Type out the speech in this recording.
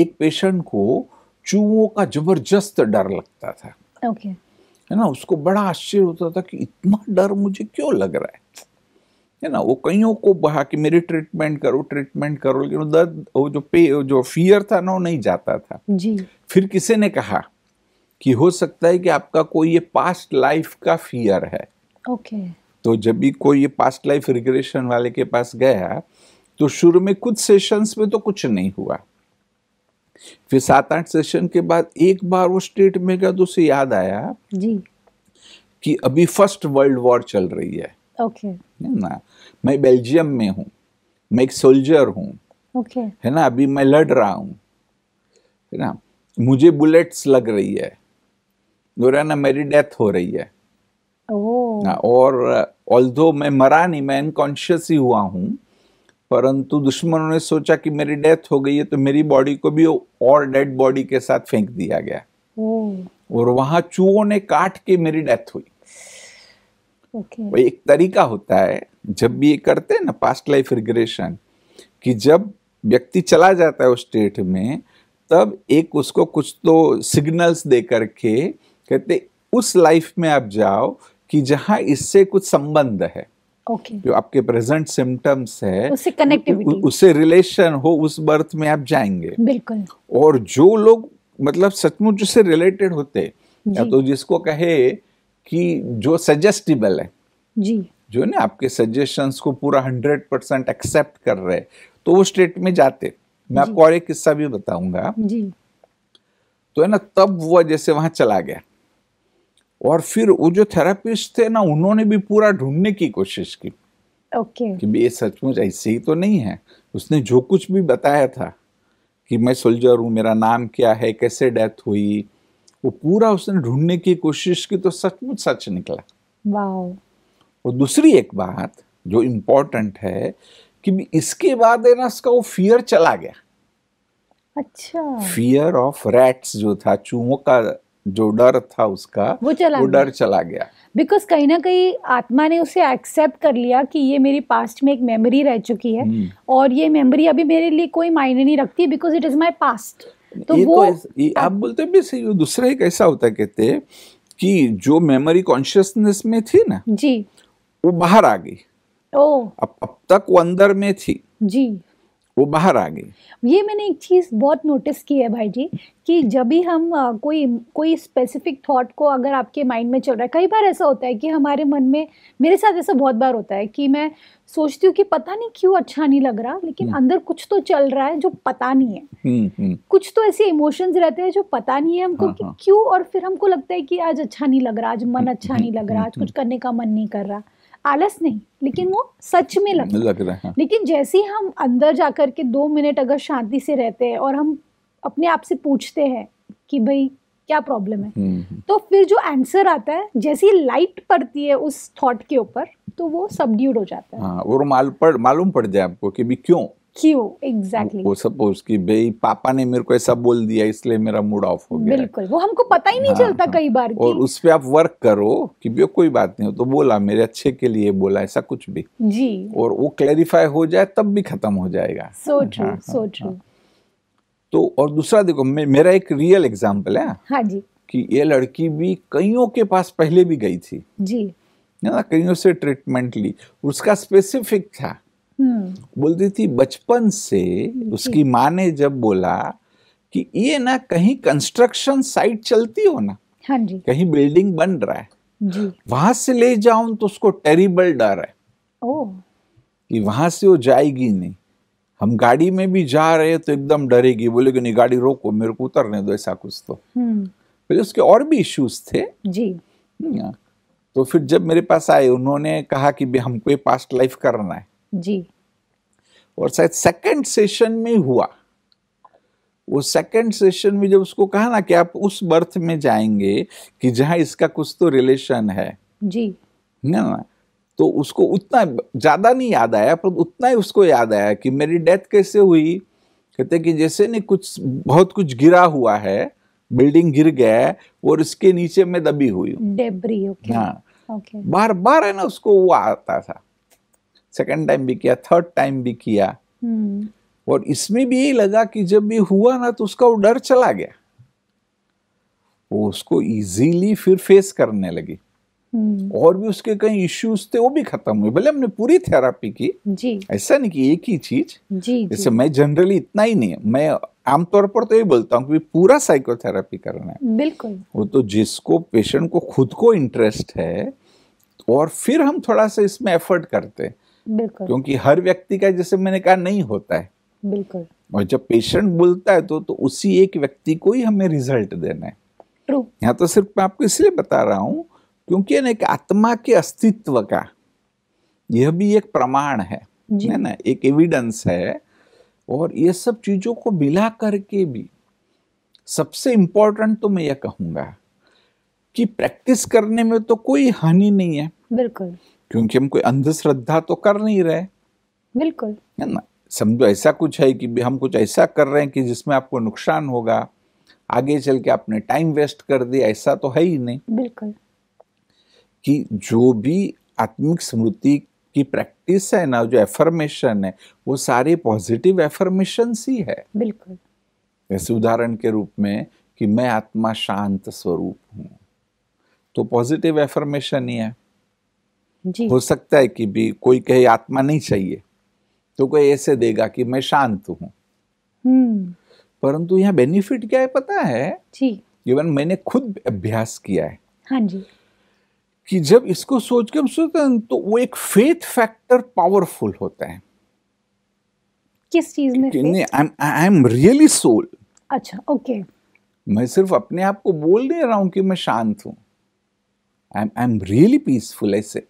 एक पेशेंट को चूहों का जबरदस्त डर लगता था ओके okay. है ना उसको बड़ा आश्चर्य होता था कि इतना डर मुझे क्यों लग रहा है है ना वो कईयों को बहा कि मेरे ट्रीटमेंट करो ट्रीटमेंट करो लेकिन दर्द वो जो पे जो फियर था ना वो नहीं जाता था जी फिर किसी ने कहा कि हो सकता है कि आपका कोई ये पास्ट लाइफ का फियर है ओके तो जब भी कोई ये पास्ट लाइफ रिग्रेशन वाले के पास गया तो शुरू में कुछ सेशंस में तो कुछ नहीं हुआ फिर सात आठ सेशन के बाद एक बार वो स्टेट में गया तो उसे याद आया जी कि अभी फर्स्ट वर्ल्ड वॉर चल रही है ओके okay. ना मैं बेल्जियम में हूँ मैं एक सोल्जर हूँ ओके okay. है ना अभी मैं लड़ रहा हूँ है ना मुझे बुलेट्स लग रही है ना मेरी डेथ हो रही है oh. ना, हाँ, और ऑल्दो मैं मरा नहीं मैं अनकॉन्शियस ही हुआ हूँ परंतु दुश्मनों ने सोचा कि मेरी डेथ हो गई है तो मेरी बॉडी को भी और डेड बॉडी के साथ फेंक दिया गया और वहां चूहों ने काट के मेरी डेथ हुई okay. एक तरीका होता है जब भी ये करते हैं ना पास्ट लाइफ रिग्रेशन कि जब व्यक्ति चला जाता है उस स्टेट में तब एक उसको कुछ तो सिग्नल्स दे करके कहते उस लाइफ में आप जाओ कि जहाँ इससे कुछ संबंध है okay. जो आपके प्रेजेंट सिम्टम्स है उससे कनेक्टिविटी उससे रिलेशन हो उस बर्थ में आप जाएंगे बिल्कुल और जो लोग मतलब सचमुच से रिलेटेड होते या तो जिसको कहे कि जो सजेस्टिबल है जी जो ना आपके सजेशंस को पूरा हंड्रेड परसेंट एक्सेप्ट कर रहे तो वो स्टेट में जाते मैं आपको और एक किस्सा भी बताऊंगा तो है ना तब वह जैसे वहां चला गया और फिर वो जो थेरेपिस्ट थे ना उन्होंने भी पूरा ढूंढने की कोशिश की ओके okay. कि ये सचमुच ऐसे ही तो नहीं है उसने जो कुछ भी बताया था कि मैं सोल्जर हूँ मेरा नाम क्या है कैसे डेथ हुई वो पूरा उसने ढूंढने की कोशिश की तो सचमुच सच निकला वाओ और दूसरी एक बात जो इम्पोर्टेंट है कि इसके बाद है ना उसका वो फियर चला गया अच्छा फियर ऑफ रैट्स जो था चूहों का जो डर था उसका वो चला वो डर चला गया बिकॉज कहीं ना कहीं आत्मा ने उसे एक्सेप्ट कर लिया कि ये मेरी पास्ट में एक मेमोरी रह चुकी है हम्म। और ये मेमोरी अभी मेरे लिए कोई मायने नहीं रखती because it is my past तो ये वो तो ये आप बोलते भी दूसरा एक ऐसा होता कहते कि जो मेमोरी कॉन्शियसनेस में थी ना जी वो बाहर आ गई ओ अब अब तक वो अंदर में थी जी वो बाहर आ गई ये मैंने एक चीज़ बहुत नोटिस की है भाई जी कि जब भी हम कोई कोई स्पेसिफिक थॉट को अगर आपके माइंड में चल रहा है कई बार ऐसा होता है कि हमारे मन में मेरे साथ ऐसा बहुत बार होता है कि मैं सोचती हूँ कि पता नहीं क्यों अच्छा नहीं लग रहा लेकिन हम्म। अंदर कुछ तो चल रहा है जो पता नहीं है हुँ, हम्म, हुँ. हम्म। कुछ तो ऐसे इमोशंस रहते हैं जो पता नहीं है हमको हाँ, कि हाँ। क्यों और फिर हमको लगता है कि आज अच्छा नहीं लग रहा आज मन अच्छा नहीं लग रहा आज कुछ करने का मन नहीं कर रहा आलस नहीं लेकिन वो सच में लग, लग रहा है लेकिन जैसे ही हम अंदर जा कर के दो मिनट अगर शांति से रहते हैं और हम अपने आप से पूछते हैं कि भाई क्या प्रॉब्लम है हम्म, हम्म। तो फिर जो आंसर आता है जैसी लाइट पड़ती है उस थॉट के ऊपर तो वो सबड्यूड हो जाता है हाँ, और तो माल पड़ मालूम पड़ जाए आपको कि भी क्यों क्यों एग्जैक्टली exactly. वो सपोज कि भाई पापा ने मेरे को ऐसा बोल दिया इसलिए मेरा मूड ऑफ हो गया बिल्कुल वो हमको पता ही नहीं हाँ, चलता हाँ, कई बार और उस पर आप वर्क करो कि भी कोई बात नहीं हो तो बोला मेरे अच्छे के लिए बोला ऐसा कुछ भी जी और वो क्लैरिफाई हो जाए तब भी खत्म हो जाएगा सो ट्रू सो ट्रू तो और दूसरा देखो मे, मेरा एक रियल एग्जाम्पल है हाँ जी कि ये लड़की भी कईयों के पास पहले भी गई थी जी ना कईयों से ट्रीटमेंट ली उसका स्पेसिफिक था हम्म। बोलती थी बचपन से उसकी माँ ने जब बोला कि ये ना कहीं कंस्ट्रक्शन साइट चलती हो ना हाँ जी कहीं बिल्डिंग बन रहा है जी वहां से ले जाऊं तो उसको टेरिबल डर है ओ कि वहां से वो जाएगी नहीं हम गाड़ी में भी जा रहे हैं तो एकदम डरेगी बोले कि नहीं गाड़ी रोको मेरे को उतरने दो ऐसा कुछ तो फिर हम्म। उसके और भी इश्यूज थे जी हाँ। तो फिर जब मेरे पास आए उन्होंने कहा कि हमको ये पास्ट लाइफ करना है जी और शायद सेकंड सेशन में हुआ वो सेकंड सेशन में जब उसको कहा ना कि आप उस बर्थ में जाएंगे कि जहां इसका कुछ तो रिलेशन है जी ना तो उसको उतना ज़्यादा नहीं याद आया पर उतना ही उसको याद आया कि मेरी डेथ कैसे हुई कहते कि जैसे नहीं कुछ बहुत कुछ गिरा हुआ है बिल्डिंग गिर गया है और इसके नीचे मैं दबी हुई हूँ okay. हाँ बार बार है ना उसको वो आता था सेकेंड टाइम भी किया थर्ड टाइम भी किया हम्म। और इसमें भी यही लगा कि जब भी हुआ ना तो उसका वो डर चला गया वो उसको इजीली फिर फेस करने लगी हम्म। और भी उसके कई इश्यूज थे वो भी खत्म हुए भले हमने पूरी थेरापी की जी ऐसा नहीं कि एक ही चीज जैसे मैं जनरली इतना ही नहीं मैं आमतौर पर तो ये बोलता हूँ पूरा साइकोथेरापी करना है बिल्कुल वो तो जिसको पेशेंट को खुद को इंटरेस्ट है और फिर हम थोड़ा सा इसमें एफर्ट करते हैं बिल्कुल क्योंकि हर व्यक्ति का जैसे मैंने कहा नहीं होता है बिल्कुल और जब पेशेंट बोलता है तो तो उसी एक व्यक्ति को ही हमें रिजल्ट देना है ट्रू यहाँ तो सिर्फ मैं आपको इसलिए बता रहा हूँ क्योंकि ना एक आत्मा के अस्तित्व का यह भी एक प्रमाण है है ना एक एविडेंस है और ये सब चीज़ों को मिला करके भी सबसे इम्पोर्टेंट तो मैं यह कहूंगा कि प्रैक्टिस करने में तो कोई हानि नहीं है बिल्कुल क्योंकि हम कोई अंधश्रद्धा तो कर नहीं रहे बिल्कुल है ना समझो ऐसा कुछ है कि हम कुछ ऐसा कर रहे हैं कि जिसमें आपको नुकसान होगा आगे चल के आपने टाइम वेस्ट कर दिया ऐसा तो है ही नहीं बिल्कुल कि जो भी आत्मिक स्मृति की प्रैक्टिस है ना जो एफर्मेशन है वो सारे पॉजिटिव एफर्मेशन ही है बिल्कुल ऐसे उदाहरण के रूप में कि मैं आत्मा शांत स्वरूप हूँ तो पॉजिटिव एफर्मेशन ही है हो सकता है कि भी कोई कहे आत्मा नहीं चाहिए तो कोई ऐसे देगा कि मैं शांत हूँ हम्म। परंतु यहाँ बेनिफिट क्या है पता है जी इवन मैंने खुद अभ्यास किया है हाँ जी कि जब इसको सोच के हम सोचते हैं तो वो एक फेथ फैक्टर पावरफुल होता है किस चीज में नहीं आई एम रियली सोल अच्छा ओके मैं सिर्फ अपने आप को बोल दे रहा हूँ कि मैं शांत हूँ I am I am really peaceful ऐसे